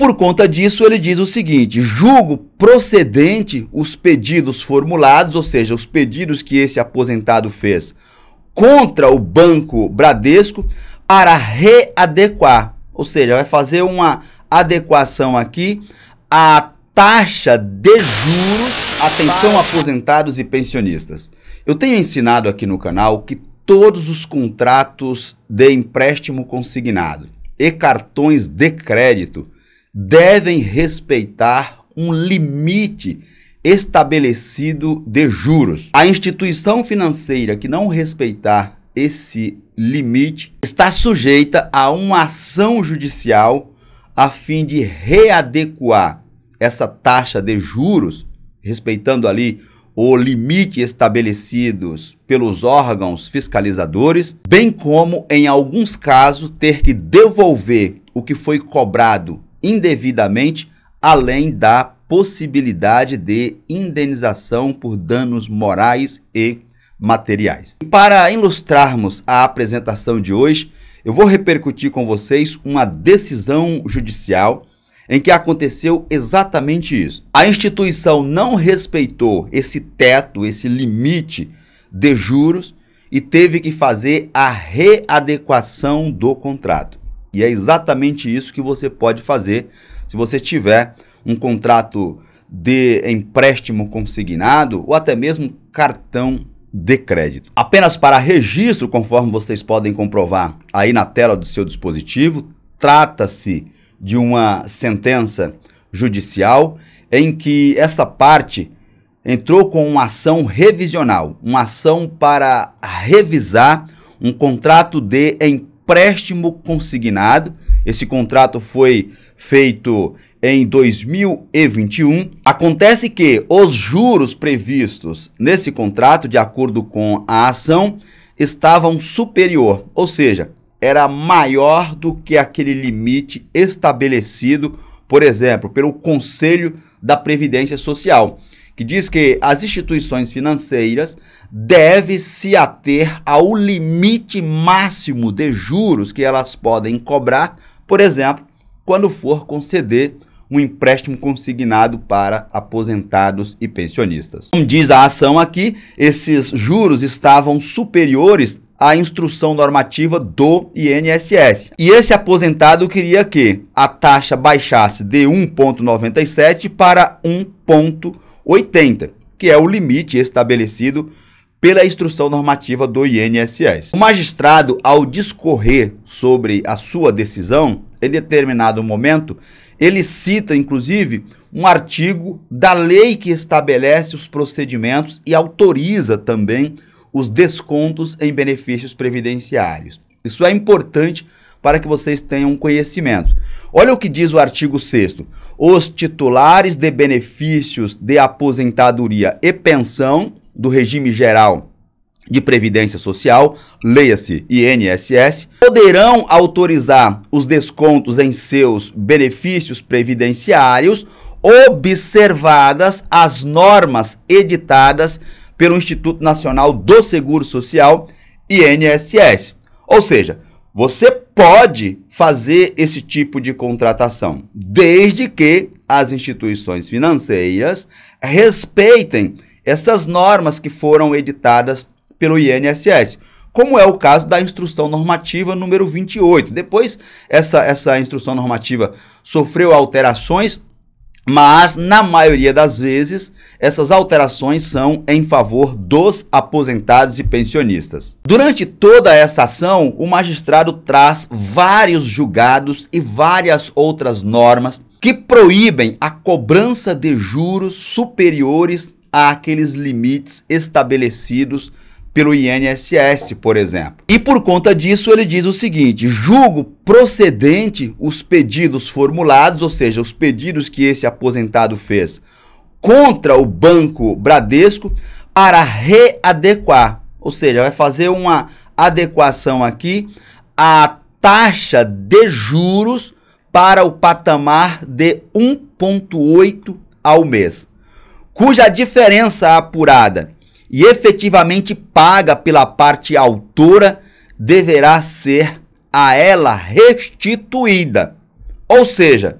por conta disso, ele diz o seguinte: julgo procedente os pedidos formulados, ou seja, os pedidos que esse aposentado fez contra o Banco Bradesco para readequar, ou seja, vai fazer uma adequação aqui à taxa de juros. Atenção, aposentados e pensionistas. Eu tenho ensinado aqui no canal que todos os contratos de empréstimo consignado e cartões de crédito devem respeitar um limite estabelecido de juros. A instituição financeira que não respeitar esse limite está sujeita a uma ação judicial a fim de readequar essa taxa de juros, respeitando ali o limite estabelecidos pelos órgãos fiscalizadores, bem como em alguns casos ter que devolver o que foi cobrado indevidamente, além da possibilidade de indenização por danos morais e materiais. E para ilustrarmos a apresentação de hoje, eu vou repercutir com vocês uma decisão judicial em que aconteceu exatamente isso. A instituição não respeitou esse teto, esse limite de juros e teve que fazer a readequação do contrato. E é exatamente isso que você pode fazer se você tiver um contrato de empréstimo consignado ou até mesmo cartão de crédito. Apenas para registro, conforme vocês podem comprovar aí na tela do seu dispositivo, trata-se de uma sentença judicial em que essa parte entrou com uma ação revisional, uma ação para revisar um contrato de empréstimo empréstimo consignado. Esse contrato foi feito em 2021. Acontece que os juros previstos nesse contrato, de acordo com a ação, estavam superior, ou seja, era maior do que aquele limite estabelecido, por exemplo, pelo Conselho da Previdência Social que diz que as instituições financeiras devem se ater ao limite máximo de juros que elas podem cobrar, por exemplo, quando for conceder um empréstimo consignado para aposentados e pensionistas. Como diz a ação aqui, esses juros estavam superiores à instrução normativa do INSS. E esse aposentado queria que a taxa baixasse de 1.97 para 1.97 80, que é o limite estabelecido pela instrução normativa do INSS. O magistrado, ao discorrer sobre a sua decisão, em determinado momento, ele cita inclusive um artigo da lei que estabelece os procedimentos e autoriza também os descontos em benefícios previdenciários. Isso é importante para que vocês tenham conhecimento. Olha o que diz o artigo 6 Os titulares de benefícios de aposentadoria e pensão do regime geral de Previdência Social, leia-se INSS, poderão autorizar os descontos em seus benefícios previdenciários, observadas as normas editadas pelo Instituto Nacional do Seguro Social, INSS. Ou seja, você pode fazer esse tipo de contratação, desde que as instituições financeiras respeitem essas normas que foram editadas pelo INSS, como é o caso da instrução normativa número 28. Depois, essa, essa instrução normativa sofreu alterações mas, na maioria das vezes, essas alterações são em favor dos aposentados e pensionistas. Durante toda essa ação, o magistrado traz vários julgados e várias outras normas que proíbem a cobrança de juros superiores àqueles limites estabelecidos pelo INSS, por exemplo. E por conta disso, ele diz o seguinte: julgo procedente os pedidos formulados, ou seja, os pedidos que esse aposentado fez contra o Banco Bradesco para readequar, ou seja, vai fazer uma adequação aqui à taxa de juros para o patamar de 1,8 ao mês, cuja diferença apurada e efetivamente paga pela parte autora deverá ser a ela restituída. Ou seja,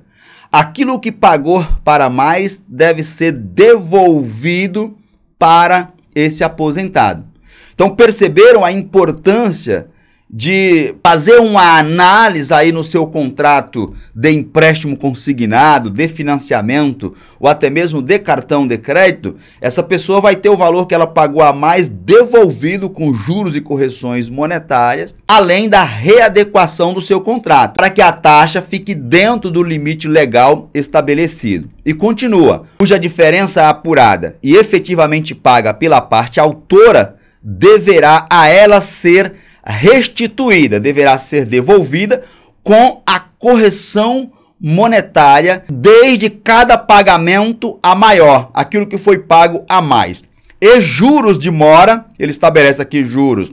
aquilo que pagou para mais deve ser devolvido para esse aposentado. Então perceberam a importância de fazer uma análise aí no seu contrato de empréstimo consignado, de financiamento ou até mesmo de cartão de crédito, essa pessoa vai ter o valor que ela pagou a mais devolvido com juros e correções monetárias, além da readequação do seu contrato, para que a taxa fique dentro do limite legal estabelecido. E continua, cuja diferença apurada e efetivamente paga pela parte autora deverá a ela ser restituída, deverá ser devolvida com a correção monetária desde cada pagamento a maior, aquilo que foi pago a mais. E juros de mora, ele estabelece aqui juros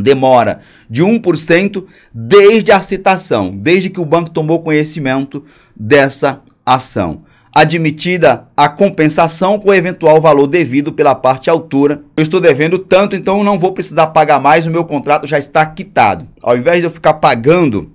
demora de 1% desde a citação, desde que o banco tomou conhecimento dessa ação admitida a compensação com o eventual valor devido pela parte autora. Eu estou devendo tanto, então não vou precisar pagar mais, o meu contrato já está quitado. Ao invés de eu ficar pagando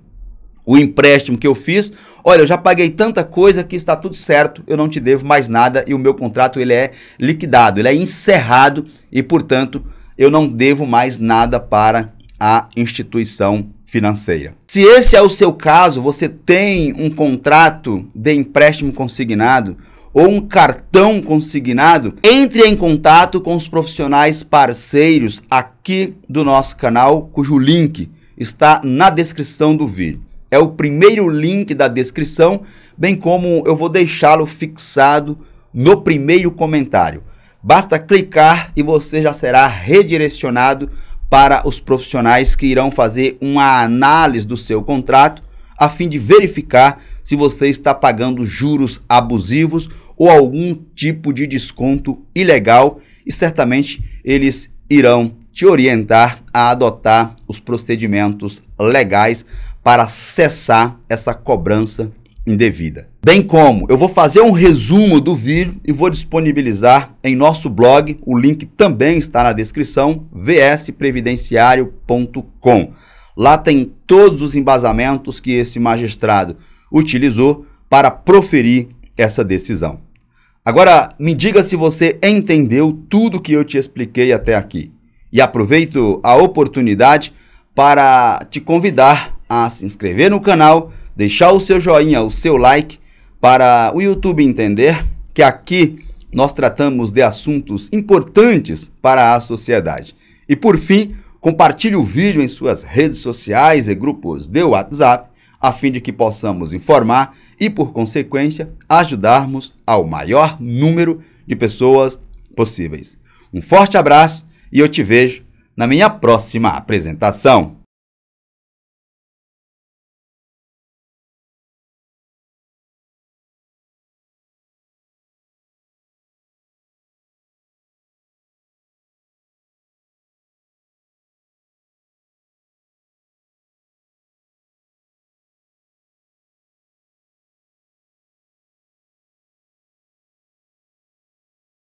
o empréstimo que eu fiz, olha, eu já paguei tanta coisa que está tudo certo, eu não te devo mais nada e o meu contrato ele é liquidado, ele é encerrado e, portanto, eu não devo mais nada para a instituição financeira. Se esse é o seu caso, você tem um contrato de empréstimo consignado ou um cartão consignado, entre em contato com os profissionais parceiros aqui do nosso canal, cujo link está na descrição do vídeo. É o primeiro link da descrição, bem como eu vou deixá-lo fixado no primeiro comentário. Basta clicar e você já será redirecionado para os profissionais que irão fazer uma análise do seu contrato a fim de verificar se você está pagando juros abusivos ou algum tipo de desconto ilegal e certamente eles irão te orientar a adotar os procedimentos legais para cessar essa cobrança indevida. Bem como eu vou fazer um resumo do vídeo e vou disponibilizar em nosso blog, o link também está na descrição, vsprevidenciario.com. Lá tem todos os embasamentos que esse magistrado utilizou para proferir essa decisão. Agora, me diga se você entendeu tudo que eu te expliquei até aqui. E aproveito a oportunidade para te convidar a se inscrever no canal deixar o seu joinha, o seu like, para o YouTube entender que aqui nós tratamos de assuntos importantes para a sociedade. E por fim, compartilhe o vídeo em suas redes sociais e grupos de WhatsApp, a fim de que possamos informar e, por consequência, ajudarmos ao maior número de pessoas possíveis. Um forte abraço e eu te vejo na minha próxima apresentação.